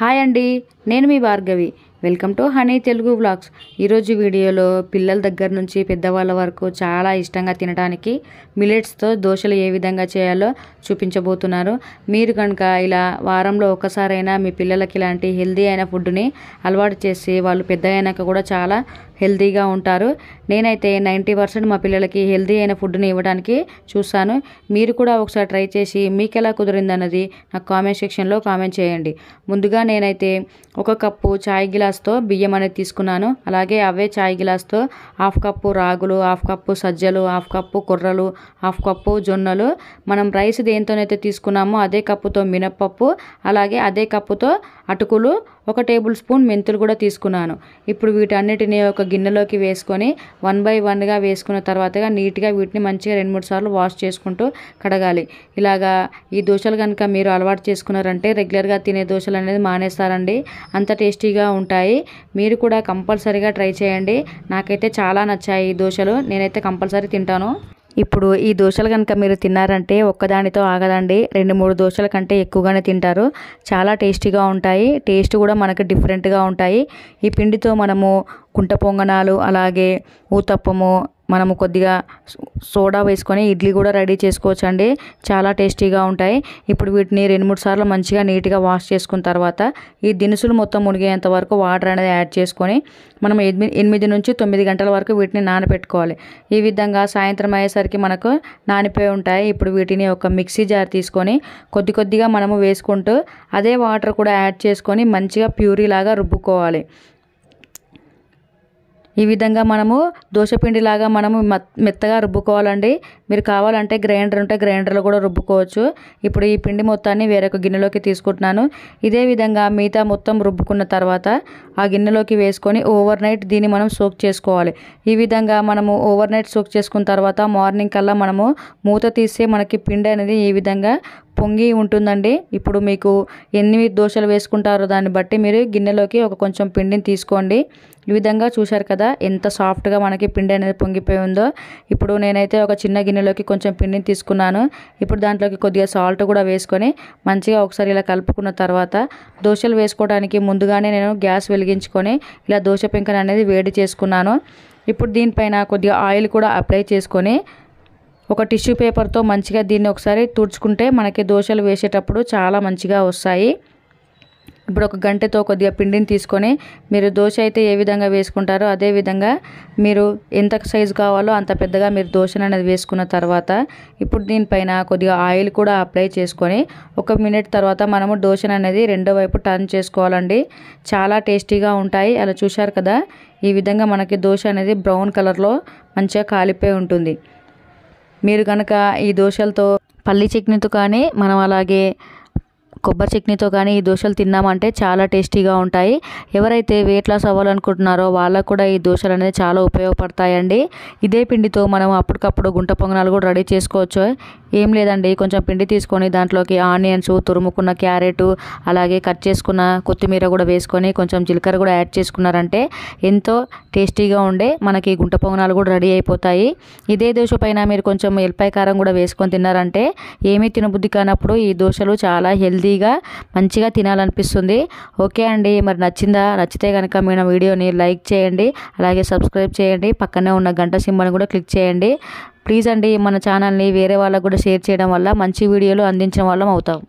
hi అండి నేను మీ Bhargavi welcome to honey Telugu blogs ఈరోజు వీడియోలో పిల్లల దగ్గర నుంచి పెద్దవాళ్ళ వరకు చాలా ఇష్టంగా తినడానికి మిలెట్స్తో దోశలు ఏ విధంగా చేయాలో చూపించబోతున్నారు మీరు కనుక ఇలా వారంలో ఒకసారైనా మీ పిల్లలకి ఇలాంటి హెల్దీ అయిన ఫుడ్ని అలవాటు చేసి వాళ్ళు పెద్ద అయినాక కూడా చాలా హెల్దీగా ఉంటారు నేనైతే నైంటీ పర్సెంట్ మా పిల్లలకి హెల్దీ అయిన ఫుడ్ని ఇవ్వడానికి చూస్తాను మీరు కూడా ఒకసారి ట్రై చేసి మీకు ఎలా కుదిరింది అన్నది నాకు కామెంట్ సెక్షన్లో కామెంట్ చేయండి ముందుగా నేనైతే ఒక కప్పు చాయ్ గిలాస్తో బియ్యం అనేది తీసుకున్నాను అలాగే అవే చాయ్ గిలాస్తో హాఫ్ కప్పు రాగులు హాఫ్ కప్పు సజ్జలు హాఫ్ కప్పు కుర్రలు హాఫ్ కప్పు జొన్నలు మనం రైస్ దేంతోనైతే తీసుకున్నామో అదే కప్పుతో మినప్పప్పు అలాగే అదే కప్పుతో అటుకులు ఒక టేబుల్ స్పూన్ మెంతులు కూడా తీసుకున్నాను ఇప్పుడు వీటన్నిటిని ఒక గిన్నెలోకి వేసుకొని వన్ బై వన్గా వేసుకున్న తర్వాతగా నీట్గా వీటిని మంచిగా రెండు మూడు సార్లు వాష్ చేసుకుంటూ కడగాలి ఇలాగా ఈ దోశలు కనుక మీరు అలవాటు చేసుకున్నారంటే రెగ్యులర్గా తినే దోశలు అనేది మానేస్తారండి అంత టేస్టీగా ఉంటాయి మీరు కూడా కంపల్సరీగా ట్రై చేయండి నాకైతే చాలా నచ్చాయి ఈ దోశలు నేనైతే కంపల్సరీ తింటాను ఇప్పుడు ఈ దోశలు కనుక మీరు తిన్నారంటే ఒక్కదానితో ఆగదండి రెండు మూడు దోశల కంటే ఎక్కువగానే తింటారు చాలా టేస్టీగా ఉంటాయి టేస్ట్ కూడా మనకు డిఫరెంట్గా ఉంటాయి ఈ పిండితో మనము కుంట పొంగనాలు అలాగే ఊతప్పము మనము కొద్దిగా సోడా వేసుకొని ఇడ్లీ కూడా రెడీ చేసుకోవచ్చు అండి చాలా టేస్టీగా ఉంటాయి ఇప్పుడు వీటిని రెండు మూడు సార్లు మంచిగా నీట్గా వాష్ చేసుకున్న తర్వాత ఈ దినుసులు మొత్తం మునిగేంత వరకు వాటర్ అనేది యాడ్ చేసుకొని మనం ఎనిమిది నుంచి తొమ్మిది గంటల వరకు వీటిని నానపెట్టుకోవాలి ఈ విధంగా సాయంత్రం అయ్యేసరికి మనకు నానిపోయి ఉంటాయి ఇప్పుడు వీటిని ఒక మిక్సీ జార్ తీసుకొని కొద్ది కొద్దిగా మనము వేసుకుంటూ అదే వాటర్ కూడా యాడ్ చేసుకొని మంచిగా ప్యూరీ లాగా రుబ్బుకోవాలి ఈ విధంగా మనము దోశపిండిలాగా మనము మెత్తగా రుబ్బుకోవాలండి మీరు కావాలంటే గ్రైండర్ ఉంటే గ్రైండర్లో కూడా రుబ్బుకోవచ్చు ఇప్పుడు ఈ పిండి మొత్తాన్ని వేరొక గిన్నెలోకి తీసుకుంటున్నాను ఇదే విధంగా మిగతా మొత్తం రుబ్బుకున్న తర్వాత ఆ గిన్నెలోకి వేసుకొని ఓవర్ నైట్ దీన్ని మనం సోక్ చేసుకోవాలి ఈ విధంగా మనము ఓవర్ నైట్ సోక్ చేసుకున్న తర్వాత మార్నింగ్ కల్లా మనము మూత తీస్తే మనకి పిండి అనేది ఈ విధంగా పొంగి ఉంటుందండి ఇప్పుడు మీకు ఎన్ని దోశలు వేసుకుంటారో దాన్ని బట్టి మీరు గిన్నెలోకి ఒక కొంచెం పిండిని తీసుకోండి ఈ విధంగా చూశారు కదా ఎంత సాఫ్ట్గా మనకి పిండి అనేది పొంగిపోయి ఉందో ఇప్పుడు నేనైతే ఒక చిన్న గిన్నెలోకి కొంచెం పిండిని తీసుకున్నాను ఇప్పుడు దాంట్లోకి కొద్దిగా సాల్ట్ కూడా వేసుకొని మంచిగా ఒకసారి ఇలా కలుపుకున్న తర్వాత దోశలు వేసుకోవడానికి ముందుగానే నేను గ్యాస్ వెలిగించుకొని ఇలా దోశ పెంకన అనేది వేడి చేసుకున్నాను ఇప్పుడు దీనిపైన కొద్దిగా ఆయిల్ కూడా అప్లై చేసుకొని ఒక టిష్యూ పేపర్తో మంచిగా దీన్ని ఒకసారి తుడుచుకుంటే మనకి దోశలు వేసేటప్పుడు చాలా మంచిగా వస్తాయి ఇప్పుడు ఒక గంటతో కొద్దిగా పిండిని తీసుకొని మీరు దోశ అయితే ఏ విధంగా వేసుకుంటారో అదే విధంగా మీరు ఎంత సైజు కావాలో అంత పెద్దగా మీరు దోశను అనేది వేసుకున్న తర్వాత ఇప్పుడు దీనిపైన కొద్దిగా ఆయిల్ కూడా అప్లై చేసుకొని ఒక మినిట్ తర్వాత మనము దోశను అనేది రెండో వైపు టర్న్ చేసుకోవాలండి చాలా టేస్టీగా ఉంటాయి అలా చూశారు కదా ఈ విధంగా మనకి దోశ అనేది బ్రౌన్ కలర్లో మంచిగా కాలిపోయి ఉంటుంది మీరు కనుక ఈ దోశలతో పల్లి చట్నీతో కానీ మనం అలాగే కొబ్బరి చట్నీతో కానీ ఈ దోశలు తిన్నామంటే చాలా టేస్టీగా ఉంటాయి ఎవరైతే వెయిట్ లాస్ అవ్వాలనుకుంటున్నారో వాళ్ళకు కూడా ఈ దోశలు అనేది చాలా ఉపయోగపడతాయండి ఇదే పిండితో మనం అప్పటికప్పుడు గుంట పొంగనాలు కూడా రెడీ చేసుకోవచ్చు ఏం లేదండి కొంచెం పిండి తీసుకొని దాంట్లోకి ఆనియన్స్ తురుముకున్న క్యారెట్ అలాగే కట్ చేసుకున్న కొత్తిమీర కూడా వేసుకొని కొంచెం జీలకర్ర కూడా యాడ్ చేసుకున్నారంటే ఎంతో టేస్టీగా ఉండే మనకి గుంట పొంగనాలు కూడా రెడీ అయిపోతాయి ఇదే దోశ పైన మీరు కొంచెం ఎల్పాయ కారం కూడా వేసుకొని తిన్నారంటే ఏమీ తినబుద్ధి కానప్పుడు ఈ దోశలు చాలా హెల్దీ హెల్తీగా మంచిగా తినాలనిపిస్తుంది ఓకే అండి మరి నచ్చిందా నచ్చితే కనుక మీరు వీడియోని లైక్ చేయండి అలాగే సబ్స్క్రైబ్ చేయండి పక్కనే ఉన్న గంట సింబల్ని కూడా క్లిక్ చేయండి ప్లీజ్ అండి మన ఛానల్ని వేరే వాళ్ళకు కూడా షేర్ చేయడం వల్ల మంచి వీడియోలు అందించడం వల్ల అవుతాం